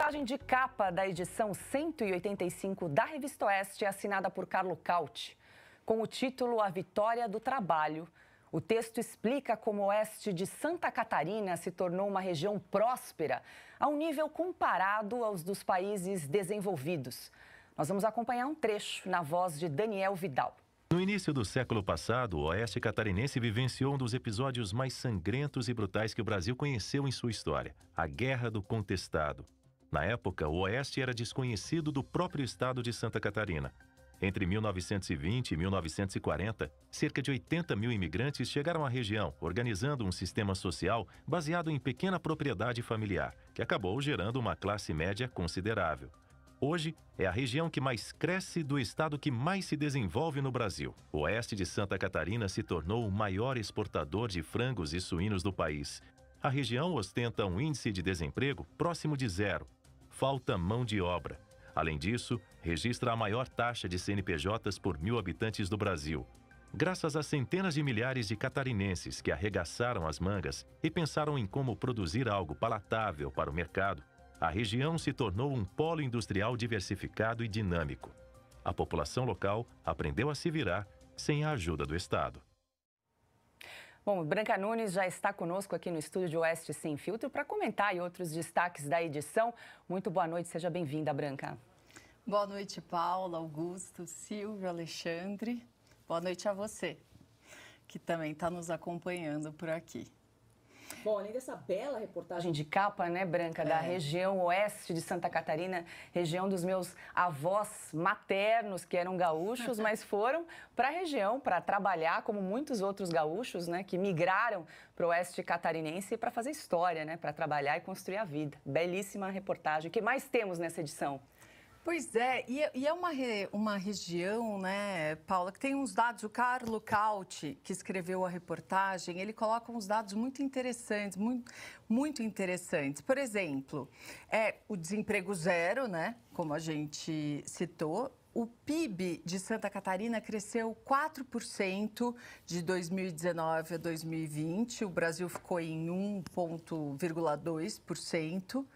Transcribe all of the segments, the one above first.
reportagem de capa da edição 185 da Revista Oeste é assinada por Carlo Cauti. Com o título A Vitória do Trabalho, o texto explica como o oeste de Santa Catarina se tornou uma região próspera a um nível comparado aos dos países desenvolvidos. Nós vamos acompanhar um trecho na voz de Daniel Vidal. No início do século passado, o oeste catarinense vivenciou um dos episódios mais sangrentos e brutais que o Brasil conheceu em sua história: a Guerra do Contestado. Na época, o Oeste era desconhecido do próprio estado de Santa Catarina. Entre 1920 e 1940, cerca de 80 mil imigrantes chegaram à região, organizando um sistema social baseado em pequena propriedade familiar, que acabou gerando uma classe média considerável. Hoje, é a região que mais cresce do estado que mais se desenvolve no Brasil. O oeste de Santa Catarina se tornou o maior exportador de frangos e suínos do país. A região ostenta um índice de desemprego próximo de zero, falta mão de obra. Além disso, registra a maior taxa de CNPJs por mil habitantes do Brasil. Graças a centenas de milhares de catarinenses que arregaçaram as mangas e pensaram em como produzir algo palatável para o mercado, a região se tornou um polo industrial diversificado e dinâmico. A população local aprendeu a se virar sem a ajuda do Estado. Bom, Branca Nunes já está conosco aqui no Estúdio Oeste Sem Filtro para comentar e outros destaques da edição. Muito boa noite, seja bem-vinda, Branca. Boa noite, Paula, Augusto, Silvio, Alexandre. Boa noite a você, que também está nos acompanhando por aqui. Bom, além dessa bela reportagem de capa, né, Branca, é. da região oeste de Santa Catarina, região dos meus avós maternos, que eram gaúchos, mas foram para a região para trabalhar, como muitos outros gaúchos, né, que migraram para o oeste catarinense para fazer história, né, para trabalhar e construir a vida. Belíssima reportagem. O que mais temos nessa edição? Pois é, é, e é uma, re, uma região, né, Paula, que tem uns dados. O Carlo Cauti, que escreveu a reportagem, ele coloca uns dados muito interessantes, muito, muito interessantes. Por exemplo, é o desemprego zero, né, como a gente citou, o PIB de Santa Catarina cresceu 4% de 2019 a 2020, o Brasil ficou em 1,2%.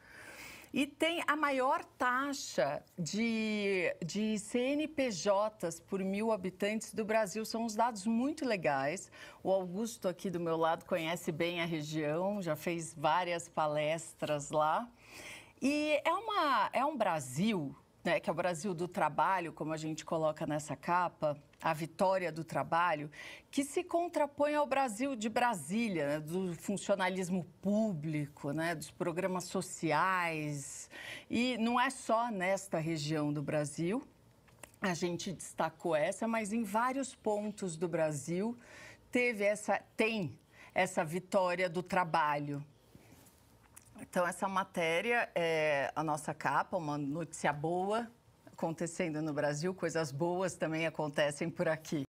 E tem a maior taxa de, de CNPJs por mil habitantes do Brasil. São uns dados muito legais. O Augusto, aqui do meu lado, conhece bem a região, já fez várias palestras lá. E é, uma, é um Brasil né, que é o Brasil do trabalho, como a gente coloca nessa capa, a vitória do trabalho, que se contrapõe ao Brasil de Brasília, né, do funcionalismo público, né, dos programas sociais. E não é só nesta região do Brasil, a gente destacou essa, mas em vários pontos do Brasil teve essa, tem essa vitória do trabalho, então, essa matéria é a nossa capa, uma notícia boa acontecendo no Brasil, coisas boas também acontecem por aqui.